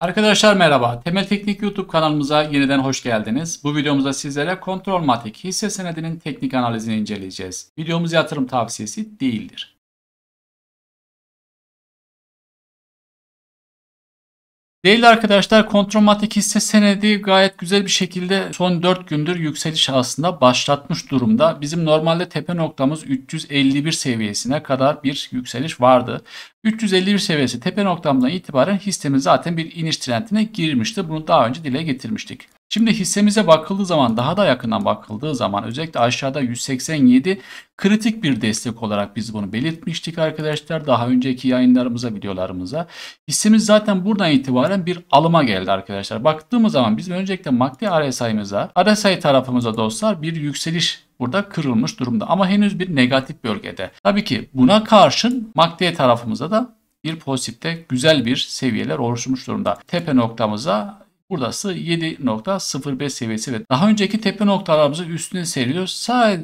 Arkadaşlar merhaba. Temel Teknik YouTube kanalımıza yeniden hoş geldiniz. Bu videomuzda sizlere Kontrol Matik hisse senedinin teknik analizini inceleyeceğiz. Videomuz yatırım tavsiyesi değildir. Değil arkadaşlar Kontrol Kontromatik hisse senedi gayet güzel bir şekilde son 4 gündür yükseliş aslında başlatmış durumda. Bizim normalde tepe noktamız 351 seviyesine kadar bir yükseliş vardı. 351 seviyesi tepe noktamdan itibaren hissemiz zaten bir iniş trendine girmişti. Bunu daha önce dile getirmiştik. Şimdi hissemize bakıldığı zaman daha da yakından bakıldığı zaman özellikle aşağıda 187 kritik bir destek olarak biz bunu belirtmiştik arkadaşlar. Daha önceki yayınlarımıza videolarımıza. Hissemiz zaten buradan itibaren bir alıma geldi arkadaşlar. Baktığımız zaman bizim öncelikle MACD RSI'miza RSI tarafımıza dostlar bir yükseliş burada kırılmış durumda. Ama henüz bir negatif bölgede. Tabii ki buna karşın MACD tarafımıza da bir pozitifte güzel bir seviyeler oluşmuş durumda. Tepe noktamıza Buradası 7.05 seviyesi ve daha önceki tepe noktalarımızı üstüne seriyor.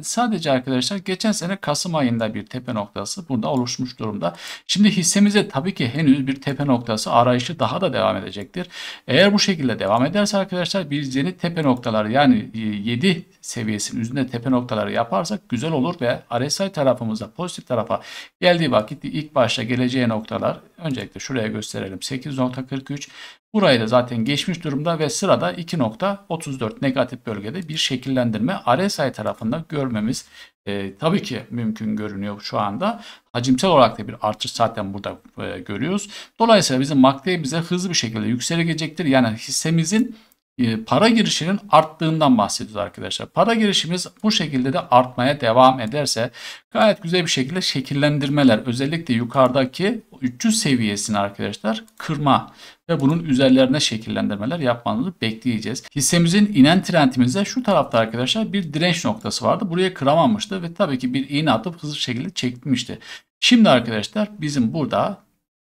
Sadece arkadaşlar geçen sene Kasım ayında bir tepe noktası burada oluşmuş durumda. Şimdi hissemize tabii ki henüz bir tepe noktası arayışı daha da devam edecektir. Eğer bu şekilde devam ederse arkadaşlar biz yeni tepe noktaları yani 7 seviyesinin üzerinde tepe noktaları yaparsak güzel olur ve RSI tarafımızda pozitif tarafa geldiği vakit ilk başta geleceği noktalar öncelikle şuraya gösterelim 8.43 Burayı da zaten geçmiş durumda ve sırada 2.34 negatif bölgede bir şekillendirme RSI tarafında görmemiz e, tabii ki mümkün görünüyor şu anda. Hacimsel olarak da bir artış zaten burada e, görüyoruz. Dolayısıyla bizim MACD bize hızlı bir şekilde yükselecektir. Yani hissemizin ee, para girişinin arttığından bahsediyoruz arkadaşlar. Para girişimiz bu şekilde de artmaya devam ederse gayet güzel bir şekilde şekillendirmeler özellikle yukarıdaki 300 seviyesini arkadaşlar kırma ve bunun üzerlerine şekillendirmeler yapmanızı bekleyeceğiz. Hissemizin inen trendimizde şu tarafta arkadaşlar bir direnç noktası vardı. Buraya kıramamıştı ve tabii ki bir iğne atıp hızlı şekilde çekmişti. Şimdi arkadaşlar bizim burada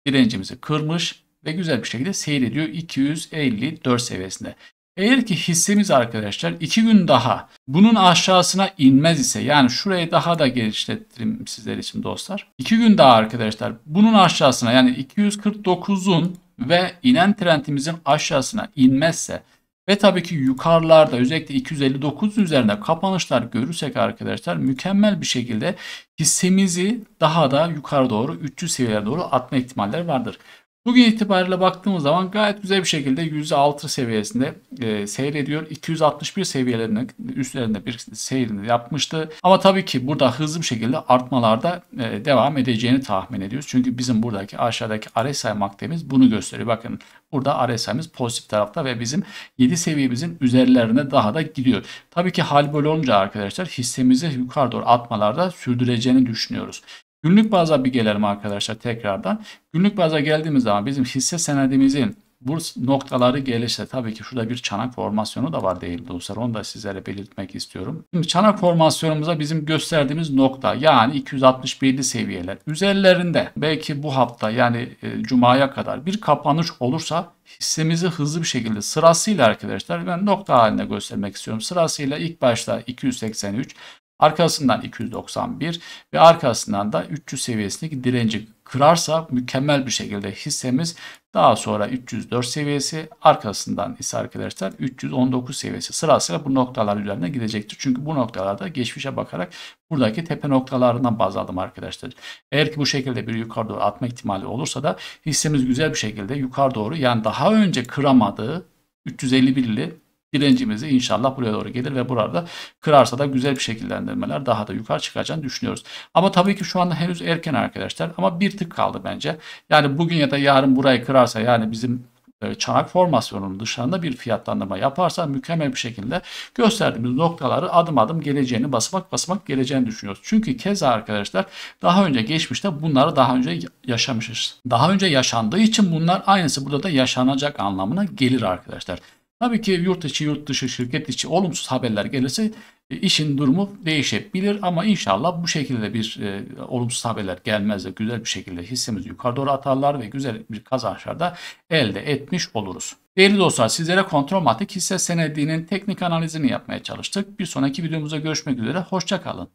direncimizi kırmış ve güzel bir şekilde seyrediyor 254 seviyesinde. Eğer ki hissemiz arkadaşlar 2 gün daha bunun aşağısına inmez ise yani şurayı daha da genişlettireyim sizler için dostlar. 2 gün daha arkadaşlar bunun aşağısına yani 249'un ve inen trendimizin aşağısına inmezse ve tabii ki yukarılarda özellikle 259 üzerinde kapanışlar görürsek arkadaşlar mükemmel bir şekilde hissemizi daha da yukarı doğru 300 seviyelere doğru atma ihtimalleri vardır. Bugün itibariyle baktığımız zaman gayet güzel bir şekilde %6 seviyesinde e, seyrediyor. 261 seviyelerinin üstlerinde bir seyrini yapmıştı. Ama tabii ki burada hızlı bir şekilde artmalarda e, devam edeceğini tahmin ediyoruz. Çünkü bizim buradaki aşağıdaki RSI maktemiz bunu gösteriyor. Bakın burada RSI'miz pozitif tarafta ve bizim 7 seviyemizin üzerlerine daha da gidiyor. Tabii ki hal böyle olunca arkadaşlar hissemizi yukarı doğru atmalarda sürdüreceğini düşünüyoruz. Günlük baza bir gelelim arkadaşlar tekrardan. Günlük baza geldiğimiz zaman bizim hisse senedimizin bu noktaları gelirse tabii ki şurada bir çanak formasyonu da var değil dostlar. Onu da sizlere belirtmek istiyorum. Şimdi çanak formasyonumuza bizim gösterdiğimiz nokta yani 261'li seviyeler üzerlerinde belki bu hafta yani e, cumaya kadar bir kapanış olursa hissemizi hızlı bir şekilde sırasıyla arkadaşlar ben nokta haline göstermek istiyorum. Sırasıyla ilk başta 283 Arkasından 291 ve arkasından da 300 seviyesindeki direnci kırarsa mükemmel bir şekilde hissemiz daha sonra 304 seviyesi arkasından ise arkadaşlar 319 seviyesi sırasıyla bu noktalar üzerine gidecektir. Çünkü bu noktalarda geçmişe bakarak buradaki tepe noktalarından baz aldım arkadaşlar. Eğer ki bu şekilde bir yukarı doğru atma ihtimali olursa da hissemiz güzel bir şekilde yukarı doğru yani daha önce kıramadığı 351 ile direncimizi inşallah buraya doğru gelir ve burada kırarsa da güzel bir şekillendirmeler daha da yukarı çıkacağını düşünüyoruz. Ama tabii ki şu anda henüz erken arkadaşlar ama bir tık kaldı bence. Yani bugün ya da yarın burayı kırarsa yani bizim e, çanak formasyonunun dışında bir fiyatlandırma yaparsa mükemmel bir şekilde gösterdiğimiz noktaları adım adım geleceğini basmak basmak geleceğini düşünüyoruz. Çünkü keza arkadaşlar daha önce geçmişte bunları daha önce yaşamışız. Daha önce yaşandığı için bunlar aynısı burada da yaşanacak anlamına gelir arkadaşlar. Tabii ki yurt içi, yurt dışı, şirket içi olumsuz haberler gelirse e, işin durumu değişebilir ama inşallah bu şekilde bir e, olumsuz haberler gelmez de güzel bir şekilde hissemizi yukarı doğru atarlar ve güzel bir kazançlar da elde etmiş oluruz. Değerli dostlar sizlere kontrol matik hisse senedinin teknik analizini yapmaya çalıştık. Bir sonraki videomuzda görüşmek üzere. Hoşçakalın.